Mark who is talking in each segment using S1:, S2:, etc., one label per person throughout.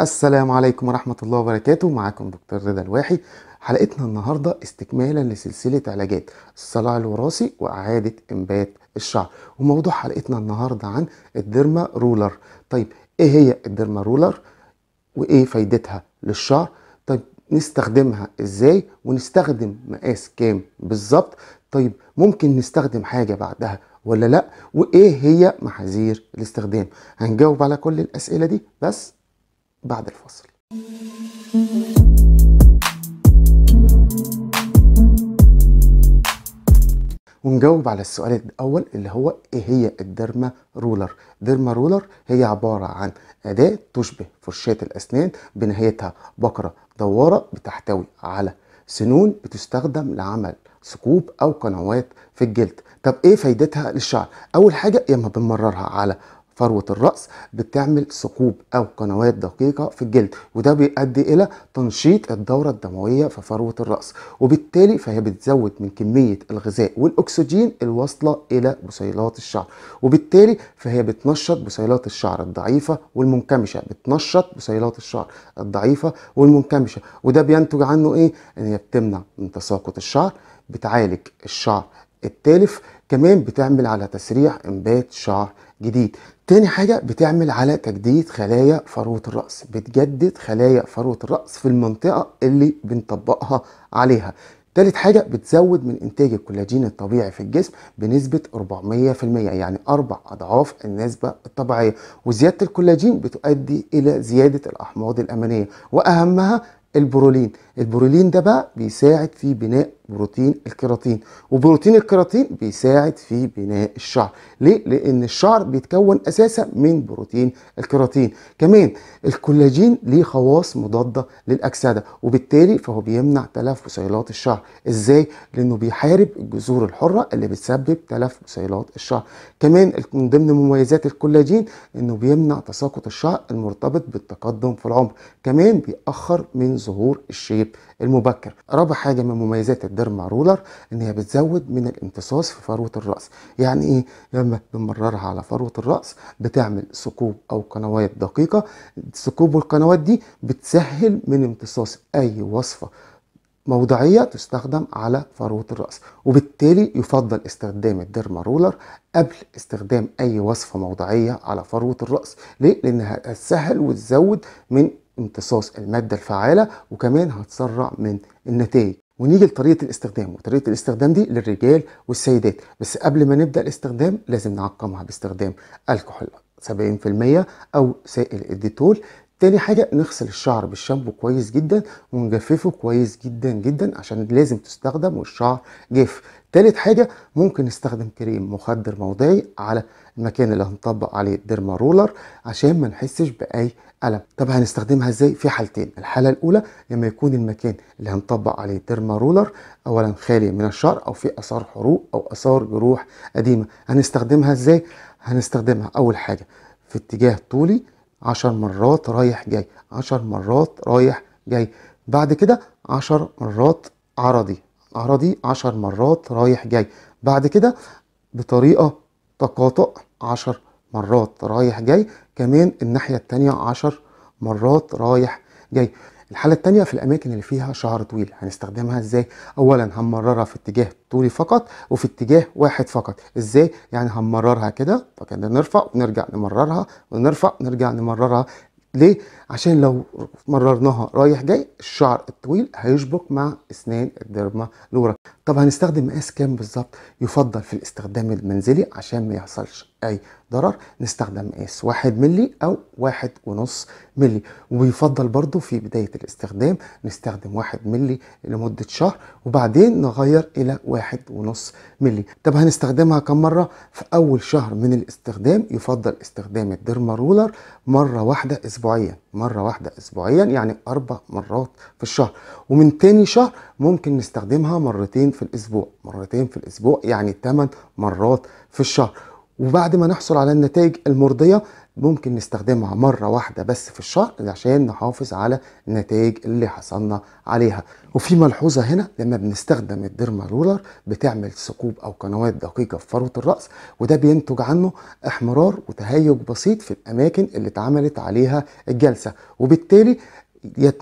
S1: السلام عليكم ورحمة الله وبركاته معاكم دكتور رضا الواحي حلقتنا النهاردة استكمالا لسلسلة علاجات الصلع الوراثي وإعادة إنبات الشعر وموضوع حلقتنا النهاردة عن الديرما رولر طيب إيه هي الديرما رولر وإيه فايدتها للشعر طيب نستخدمها إزاي ونستخدم مقاس كام بالظبط طيب ممكن نستخدم حاجة بعدها ولا لا وإيه هي محاذير الاستخدام هنجاوب على كل الأسئلة دي بس بعد الفصل ونجاوب على السؤال الاول اللي هو ايه هي الديرما رولر ديرما رولر هي عباره عن اداه تشبه فرشاه الاسنان بنهايتها بقره دواره بتحتوي على سنون بتستخدم لعمل ثقوب او قنوات في الجلد طب ايه فايدتها للشعر اول حاجه يا اما بنمررها على فروه الراس بتعمل ثقوب او قنوات دقيقه في الجلد وده بيؤدي الى تنشيط الدوره الدمويه في فروه الراس وبالتالي فهي بتزود من كميه الغذاء والاكسجين الواصله الى بصيلات الشعر وبالتالي فهي بتنشط بصيلات الشعر الضعيفه والمنكمشه بتنشط بصيلات الشعر الضعيفه والمنكمشه وده بينتج عنه ايه ان هي بتمنع من تساقط الشعر بتعالج الشعر التالف كمان بتعمل على تسريع انبات شعر جديد تاني حاجة بتعمل على تجديد خلايا فروة الرأس بتجدد خلايا فروة الرأس في المنطقة اللي بنطبقها عليها تالت حاجة بتزود من إنتاج الكولاجين الطبيعي في الجسم بنسبة 400% يعني أربع أضعاف النسبة الطبيعية وزيادة الكولاجين بتؤدي إلى زيادة الأحماض الأمينية وأهمها البرولين البرولين ده بقى بيساعد في بناء بروتين الكيراتين وبروتين الكيراتين بيساعد في بناء الشعر ليه لان الشعر بيتكون اساسا من بروتين الكيراتين كمان الكولاجين ليه خواص مضاده للاكسده وبالتالي فهو بيمنع تلف بصيلات الشعر ازاي لانه بيحارب الجذور الحره اللي بتسبب تلف بصيلات الشعر كمان من ضمن مميزات الكولاجين انه بيمنع تساقط الشعر المرتبط بالتقدم في العمر كمان بيأخر من ظهور الشيب المبكر رابع حاجه من مميزات الديرما رولر ان هي بتزود من الامتصاص في فروه الراس يعني ايه لما بنمررها على فروه الراس بتعمل ثقوب او قنوات دقيقه الثقوب والقنوات دي بتسهل من امتصاص اي وصفه موضعية تستخدم على فروة الرأس وبالتالي يفضل استخدام الديرما رولر قبل استخدام أي وصفة موضعية على فروة الرأس ليه؟ لأنها هتسهل وتزود من امتصاص المادة الفعالة وكمان هتسرع من النتائج ونيجي لطريقه الاستخدام وطريقه الاستخدام دي للرجال والسيدات بس قبل ما نبدا الاستخدام لازم نعقمها باستخدام الكحول 70% او سائل الديتول تاني حاجة نغسل الشعر بالشامبو كويس جدا ونجففه كويس جدا جدا عشان لازم تستخدم والشعر جاف تالت حاجة ممكن نستخدم كريم مخدر موضعي على المكان اللي هنطبق عليه ديرما رولر عشان ما نحسش بأي ألم طب هنستخدمها ازاي في حالتين الحالة الأولى لما يكون المكان اللي هنطبق عليه ديرما رولر أولا خالي من الشعر أو في آثار حروق أو آثار جروح قديمة هنستخدمها ازاي هنستخدمها أول حاجة في اتجاه طولي عشر مرات رايح جاي عشر مرات رايح جاي بعد كده عشر مرات عرضي عرضي عشر مرات رايح جاي بعد كده بطريقة تقاطع عشر مرات رايح جاي كمان الناحية التانية عشر مرات رايح جاي الحالة التانية في الأماكن اللي فيها شعر طويل هنستخدمها إزاي؟ أولا هنمررها في اتجاه طولي فقط وفي اتجاه واحد فقط إزاي؟ يعني هنمررها كده فكده نرفع ونرجع نمررها ونرفع ونرجع نمررها ليه؟ عشان لو مررناها رايح جاي الشعر الطويل هيشبك مع اسنان الديرما لورا طب هنستخدم مقاس كام بالظبط؟ يفضل في الاستخدام المنزلي عشان ما يحصلش اي ضرر نستخدم مقاس واحد ملي او واحد ونص ملي ويفضل برضو في بداية الاستخدام نستخدم واحد ملي لمدة شهر وبعدين نغير الى واحد ونص ملي طب هنستخدمها كم مرة في اول شهر من الاستخدام يفضل استخدام الديرما رولر مرة واحدة اسبوعيا مرة واحدة اسبوعيا يعني اربع مرات في الشهر ومن تاني شهر ممكن نستخدمها مرتين في الاسبوع مرتين في الاسبوع يعني 8 مرات في الشهر وبعد ما نحصل على النتائج المرضية ممكن نستخدمها مرة واحدة بس في الشهر عشان نحافظ على النتائج اللي حصلنا عليها وفي ملحوظة هنا لما بنستخدم الديرما رولر بتعمل ثقوب أو قنوات دقيقة في فروة الرأس وده بينتج عنه احمرار وتهيج بسيط في الأماكن اللي اتعملت عليها الجلسة وبالتالي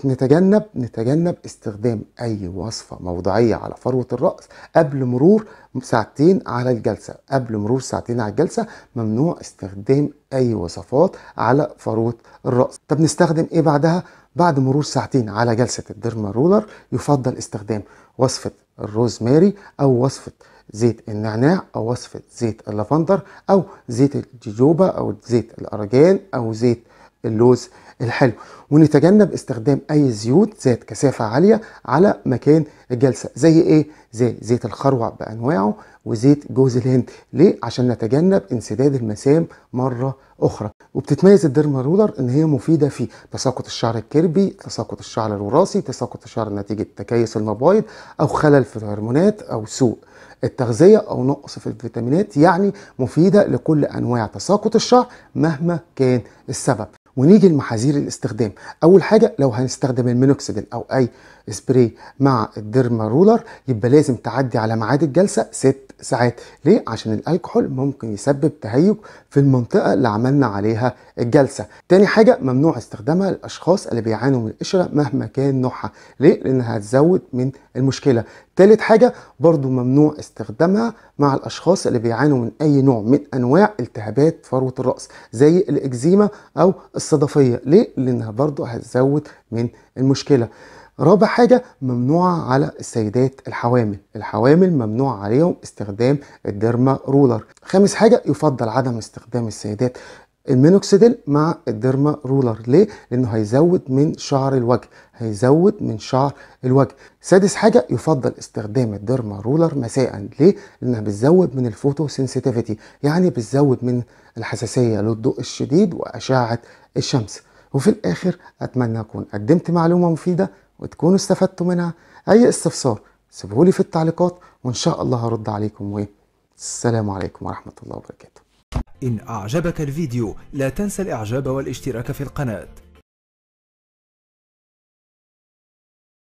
S1: نتجنب نتجنب استخدام اي وصفه موضعيه على فروه الراس قبل مرور ساعتين على الجلسه قبل مرور ساعتين على الجلسه ممنوع استخدام اي وصفات على فروه الراس طب نستخدم ايه بعدها بعد مرور ساعتين على جلسه الديرما رولر يفضل استخدام وصفه الروزماري او وصفه زيت النعناع او وصفه زيت اللافندر او زيت الجوجوبا او زيت الارجان او زيت اللوز الحلو ونتجنب استخدام اي زيوت ذات كثافه عاليه على مكان الجلسه زي ايه زي زيت الخروع بانواعه وزيت جوز الهند ليه عشان نتجنب انسداد المسام مره اخرى وبتتميز الديرما رولر ان هي مفيده في تساقط الشعر الكيربي تساقط الشعر الوراثي تساقط الشعر نتيجه تكيس المبايض او خلل في الهرمونات او سوء التغذية أو نقص في الفيتامينات يعني مفيدة لكل أنواع تساقط الشعر مهما كان السبب ونيجي لمحاذير الاستخدام اول حاجه لو هنستخدم المينوكسيديل او اي سبراي مع الديرما رولر يبقى لازم تعدي على ميعاد الجلسه ست ساعات ليه عشان الالكحول ممكن يسبب تهيج في المنطقه اللي عملنا عليها الجلسه تاني حاجه ممنوع استخدامها للاشخاص اللي بيعانوا من القشره مهما كان نوعها ليه لانها هتزود من المشكله تالت حاجة برضو ممنوع استخدامها مع الأشخاص اللي بيعانوا من أي نوع من أنواع التهابات فروة الرأس زي الإكزيما أو الصدفية ليه؟ لأنها برضو هتزود من المشكلة رابع حاجة ممنوعة على السيدات الحوامل الحوامل ممنوع عليهم استخدام الديرما رولر خامس حاجة يفضل عدم استخدام السيدات المينوكسيدل مع الديرما رولر ليه؟ لانه هيزود من شعر الوجه هيزود من شعر الوجه سادس حاجة يفضل استخدام الديرما رولر مساء ليه؟ لانها بتزود من الفوتو سنسيتيفيتي يعني بتزود من الحساسية للضوء الشديد واشعة الشمس وفي الاخر اتمنى اكون قدمت معلومة مفيدة وتكونوا استفدتوا منها اي استفسار سيبهولي في التعليقات وان شاء الله هرد عليكم وايه السلام عليكم ورحمه الله وبركاته ان اعجبك الفيديو لا تنسى الاعجاب والاشتراك في القناه